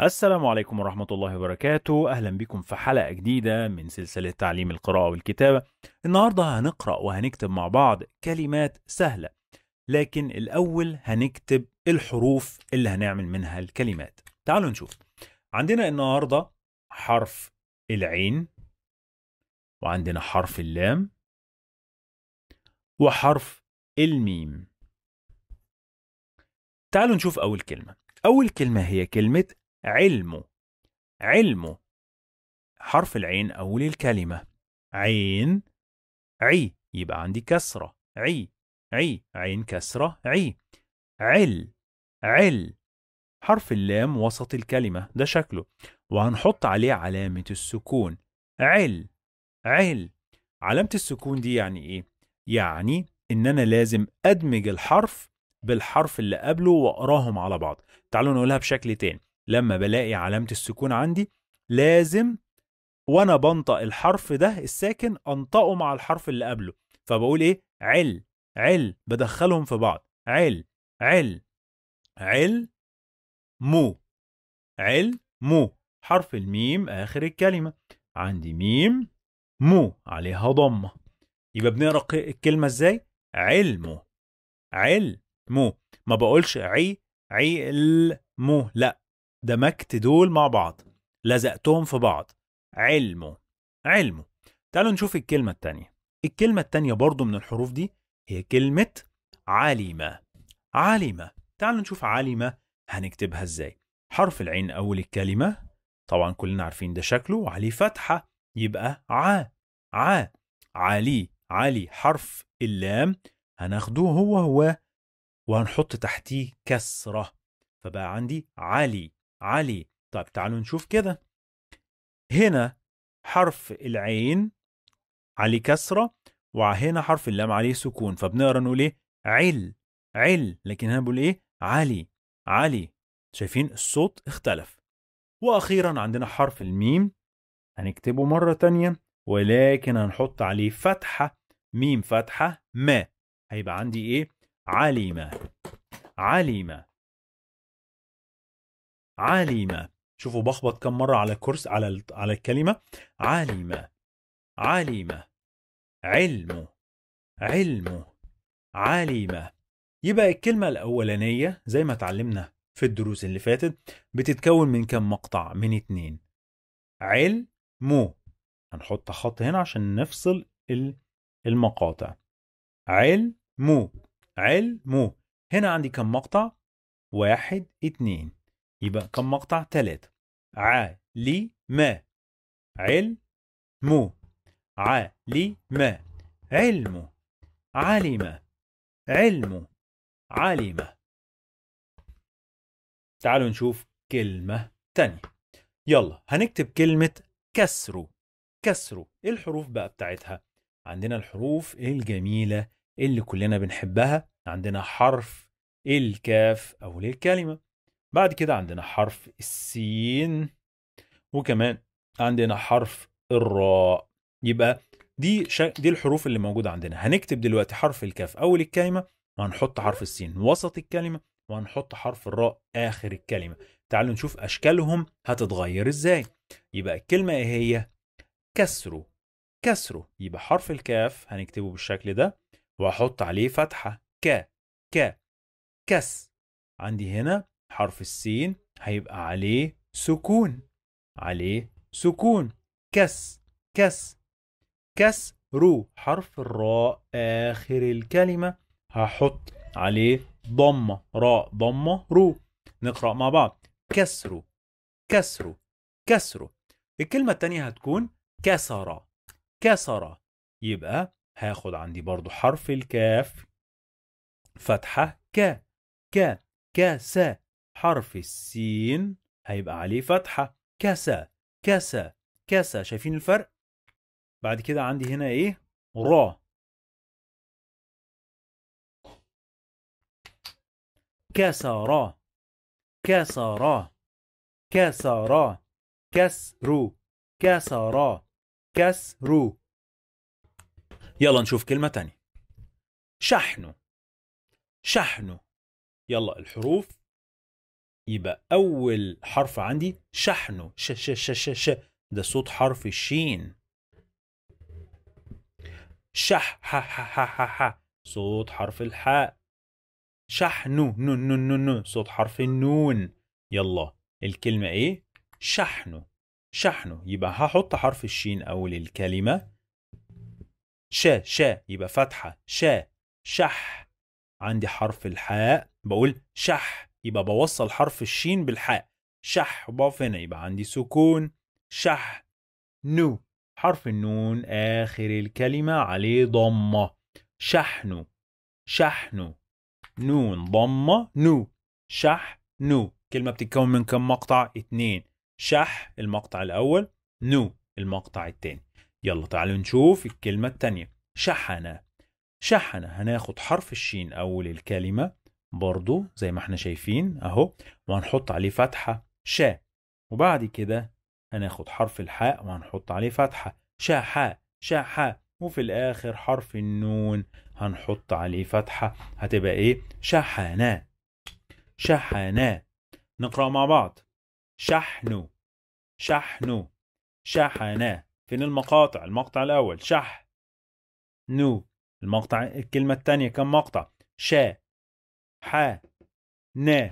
السلام عليكم ورحمة الله وبركاته أهلا بكم في حلقة جديدة من سلسلة تعليم القراءة والكتابة النهاردة هنقرأ وهنكتب مع بعض كلمات سهلة لكن الأول هنكتب الحروف اللي هنعمل منها الكلمات تعالوا نشوف عندنا النهاردة حرف العين وعندنا حرف اللام وحرف الميم تعالوا نشوف أول كلمة أول كلمة هي كلمة علمه علمه حرف العين أول الكلمة عين عي يبقى عندي كسرة عي عي عين كسرة عي عل عل حرف اللام وسط الكلمة ده شكله وهنحط عليه علامة السكون عل عل علامة السكون دي يعني إيه؟ يعني إن أنا لازم أدمج الحرف بالحرف اللي قبله وأقراهم على بعض تعالوا نقولها بشكل تاني لما بلاقي علامة السكون عندي لازم وأنا بنطق الحرف ده الساكن أنطقه مع الحرف اللي قبله فبقول إيه عل عل بدخلهم في بعض عل عل عل مو عل مو حرف الميم آخر الكلمة عندي ميم مو عليها ضمة يبقى بنقرأ الكلمة إزاي علمو علمو ما بقولش عي عي المو لا دمجت دول مع بعض لزقتهم في بعض علمه علمه تعالوا نشوف الكلمة التانية الكلمة التانية برضو من الحروف دي هي كلمة عالمة عالمة تعالوا نشوف عالمة هنكتبها ازاي حرف العين أول الكلمة طبعا كلنا عارفين ده شكله وعليه فتحة يبقى ع ع علي علي حرف اللام هناخده هو هو وهنحط تحتيه كسرة فبقى عندي علي علي طيب تعالوا نشوف كده هنا حرف العين عليه كسرة وهنا حرف اللام عليه سكون فبنقرا نقول ايه عل عل لكن هنا بقول ايه علي علي شايفين الصوت اختلف واخيرا عندنا حرف الميم هنكتبه مرة تانية ولكن هنحط عليه فتحة ميم فتحة ما هيبقى عندي ايه علم علم عالمة شوفوا بخبط كم مرة على كورس على على الكلمة عالمة عالمة علم علم عالمة يبقى الكلمة الأولانية زي ما اتعلمنا في الدروس اللي فاتت بتتكون من كم مقطع من اتنين علم هنحط خط هنا عشان نفصل المقاطع علم علم هنا عندي كم مقطع واحد اتنين يبقى كم مقطع ثلاثة لي ما علمو علم علم علم علم علم تعالوا نشوف كلمة تانية يلا هنكتب كلمة كسرو كسرو ايه الحروف بقى بتاعتها عندنا الحروف الجميلة اللي كلنا بنحبها عندنا حرف الكاف أول الكلمة بعد كده عندنا حرف السين وكمان عندنا حرف الراء يبقى دي شا... دي الحروف اللي موجوده عندنا هنكتب دلوقتي حرف الكاف اول الكلمه وهنحط حرف السين وسط الكلمه وهنحط حرف الراء اخر الكلمه تعالوا نشوف اشكالهم هتتغير ازاي يبقى الكلمه ايه هي كسره كسره يبقى حرف الكاف هنكتبه بالشكل ده وهحط عليه فتحه ك ك كس عندي هنا حرف السين هيبقى عليه سكون عليه سكون كس كس كس رو حرف الراء آخر الكلمة هحط عليه ضمة راء ضمة رو نقرأ مع بعض كسرو كسرو كسرو الكلمة التانية هتكون كسر كسر يبقى هاخد عندي برضو حرف الكاف فتحة ك ك كسا حرف السين هيبقى عليه فتحة كسا كسا كسا شايفين الفرق بعد كده عندي هنا ايه را كسرا كسرا كسرا كسرو كسرا كسرو يلا نشوف كلمة تانية شحنو شحنو يلا الحروف يبقى أول حرف عندي شحنه ش ش ش ش ش ده صوت حرف الشين شح ح ح ح ح ح صوت حرف الحاء شحنه نو نو نو نو صوت حرف النون يلا الكلمة إيه؟ شحنه شحنه يبقى هحط حرف الشين أول الكلمة شا شا يبقى فتحة شا شح عندي حرف الحاء بقول شح يبقى بوصل حرف الشين بالحاء شح وبقف هنا يبقى عندي سكون شح نو حرف النون آخر الكلمة عليه ضمة شحنو شحنو نون ضمة نو شح نو كلمة بتتكون من كم مقطع؟ اتنين شح المقطع الأول نو المقطع التاني يلا تعالوا نشوف الكلمة التانية شحن شحن هناخد حرف الشين أول الكلمة برضو زي ما احنا شايفين اهو وهنحط عليه فتحة شا وبعد كده هناخد حرف الحاء وهنحط عليه فتحة شا حاء شا حاء وفي الاخر حرف النون هنحط عليه فتحة هتبقى ايه شحنا شحنا نقرأ مع بعض شحنو شحنو شحنا فين المقاطع المقطع الأول شح نو المقطع الكلمة الثانية كم مقطع شا ح ن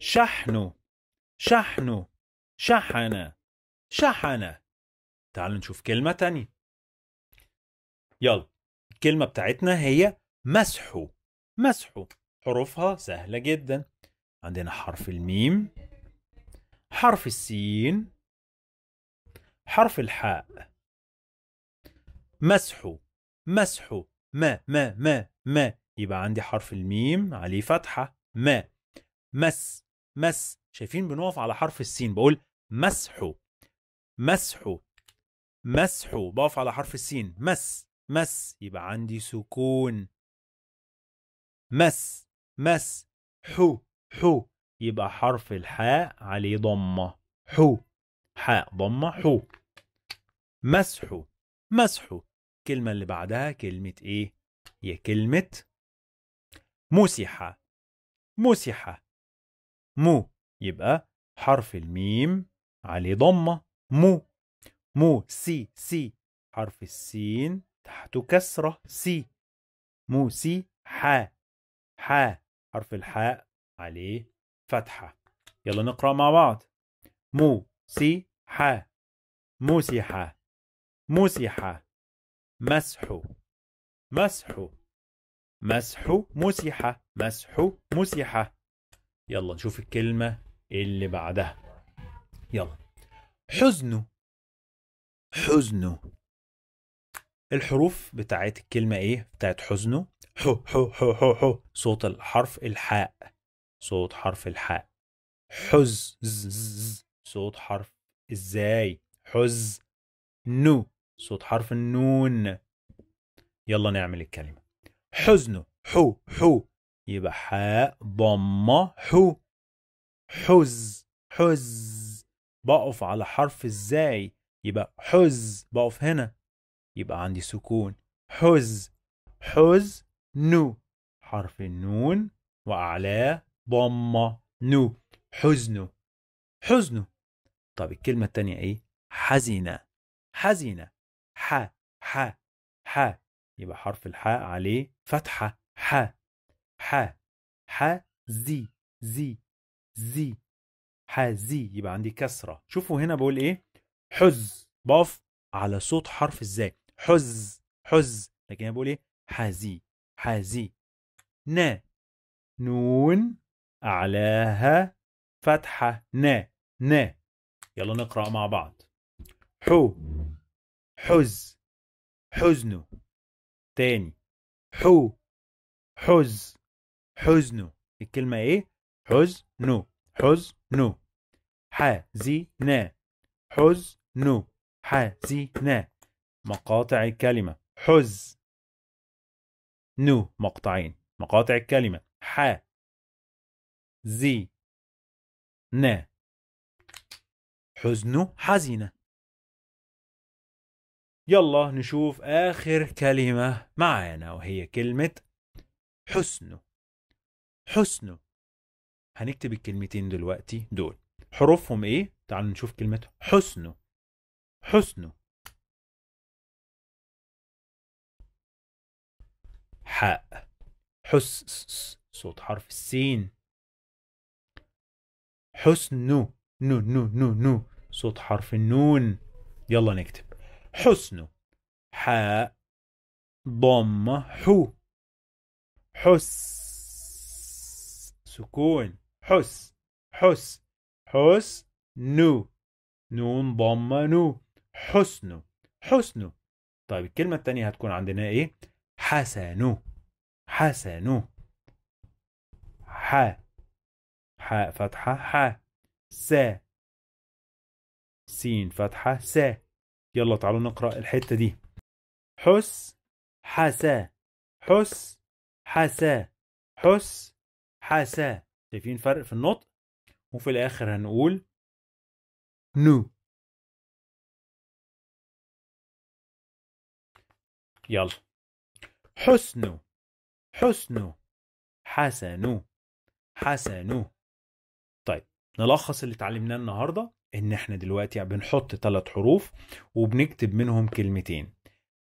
شحن شحن شحن شحن تعالوا نشوف كلمة تانية يلا الكلمة بتاعتنا هي مسحو مسحو حروفها سهلة جدا عندنا حرف الميم حرف السين حرف الحاء مسحو مسحو ما ما ما ما يبقى عندي حرف الميم عليه فتحة ما مس مس شايفين بنقف على حرف السين بقول مسحو مسحو مسحو بقف على حرف السين مس مس يبقى عندي سكون مس مس حو حو يبقى حرف الحاء عليه ضمة حو حاء ضمة حو مسحو مسحو الكلمة اللي بعدها كلمة إيه؟ هي كلمة مسحة مسحة مو يبقى حرف الميم عليه ضمة مو مو سي سي حرف السين تحته كسرة سي مو سي حا حا حرف الحاء عليه فتحة يلا نقرأ مع بعض مو سي حا موسحة موسحة مسح مسح مسح مسحة مسح مسحة يلا نشوف الكلمة اللي بعدها يلا حزن حزن الحروف بتاعت الكلمة ايه بتاعت حزنه حو حو حو حو حو صوت الحرف الحاء صوت حرف الحاء حز ز ز صوت حرف ازاي حز نو صوت حرف النون يلا نعمل الكلمة حزن حو حو يبقى حاء ضمة حو حز حز بقف على حرف ازاي يبقى حز بقف هنا يبقى عندي سكون حز حز نو حرف النون وأعلاه ضمة نو حزنه حزنه طب الكلمة التانية ايه حزينة حزينة ح ح ح يبقى حرف الحاء عليه فتحة ح ح ح زي زي زي حزي يبقى عندي كسرة شوفوا هنا بقول ايه حز بقف على صوت حرف الزاي حز حز لكن انا بقول ايه حزي حزي نا نون أعلاها فتحة نا نا يلا نقرأ مع بعض حو حز حزن تاني حو حز حزن الكلمة ايه حزن حزن حزينة حزن حزينة مقاطع الكلمة حز نو مقطعين مقاطع الكلمة ح زي ن حزن حزينة يلا نشوف آخر كلمة معانا وهي كلمة حسنه حسنه هنكتب الكلمتين دلوقتي دول حروفهم ايه تعالوا نشوف كلمة حسنه حسنه حاء حس صوت حرف السين حسن نو نو نو نو صوت حرف النون يلا نكتب حسن حاء ضم حو حس سكون حس حس حس نو نون ضم نو حسن حسن طيب الكلمة التانية هتكون عندنا ايه حسن حسن ح حاء فتحة ح س سين فتحة س يلا تعالوا نقرا الحته دي حس حسا حس حسا حس حسا شايفين فرق في النطق وفي الاخر هنقول نو يلا حسنو حسنو حسنو حسنو نلخص اللي اتعلمناه النهارده ان احنا دلوقتي بنحط ثلاث حروف وبنكتب منهم كلمتين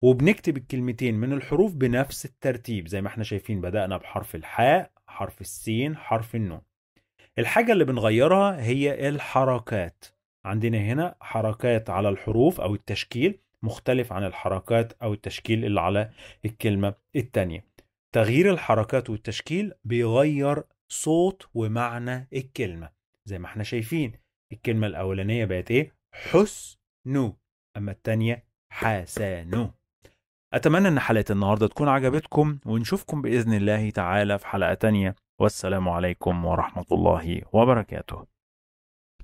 وبنكتب الكلمتين من الحروف بنفس الترتيب زي ما احنا شايفين بدأنا بحرف الحاء حرف السين حرف النون الحاجة اللي بنغيرها هي الحركات عندنا هنا حركات على الحروف أو التشكيل مختلف عن الحركات أو التشكيل اللي على الكلمة التانية تغيير الحركات والتشكيل بيغير صوت ومعنى الكلمة زي ما احنا شايفين الكلمة الأولانية بقت إيه؟ حسنو أما التانية حسنو أتمنى أن حلقة النهاردة تكون عجبتكم ونشوفكم بإذن الله تعالى في حلقة تانية والسلام عليكم ورحمة الله وبركاته